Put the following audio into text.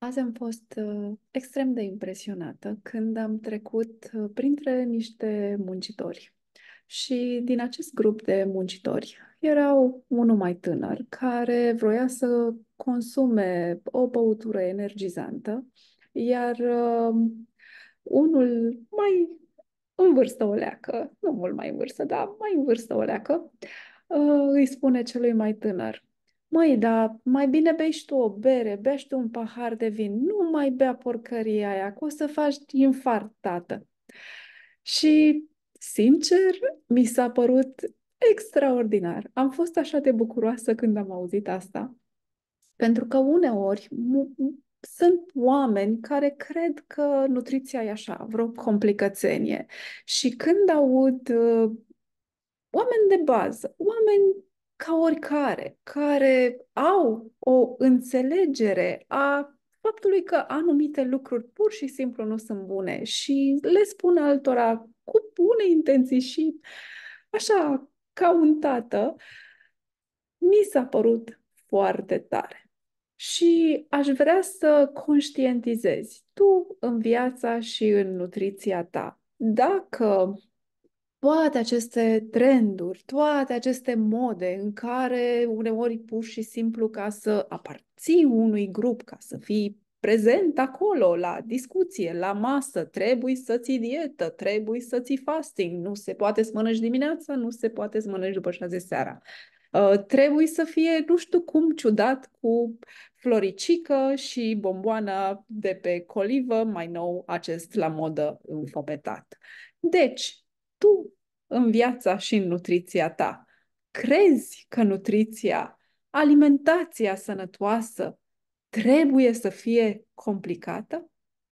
Azi am fost uh, extrem de impresionată când am trecut uh, printre niște muncitori. Și din acest grup de muncitori erau unul mai tânăr care vroia să consume o băutură energizantă, iar um, unul mai în vârstă o leacă, nu mult mai în vârstă, dar mai în vârstă o leacă, uh, îi spune celui mai tânăr, Măi, dar mai bine bei și tu o bere, bea și tu un pahar de vin, nu mai bea porcăria aia, că o să faci infart, tată. Și, sincer, mi s-a părut extraordinar. Am fost așa de bucuroasă când am auzit asta, pentru că uneori m- sunt oameni care cred că nutriția e așa, vreo complicățenie. Și când aud uh, oameni de bază, oameni ca oricare, care au o înțelegere a faptului că anumite lucruri pur și simplu nu sunt bune și le spun altora cu bune intenții și așa ca un tată, mi s-a părut foarte tare. Și aș vrea să conștientizezi tu în viața și în nutriția ta. Dacă toate aceste trenduri, toate aceste mode în care uneori pur și simplu ca să aparții unui grup, ca să fii prezent acolo, la discuție, la masă, trebuie să ții dietă, trebuie să ții fasting, nu se poate să mănânci dimineața, nu se poate să mănânci după șase seara. Uh, trebuie să fie nu știu cum ciudat cu floricică și bomboana de pe colivă, mai nou acest la modă înfopetat. Deci, în viața și în nutriția ta. Crezi că nutriția, alimentația sănătoasă trebuie să fie complicată?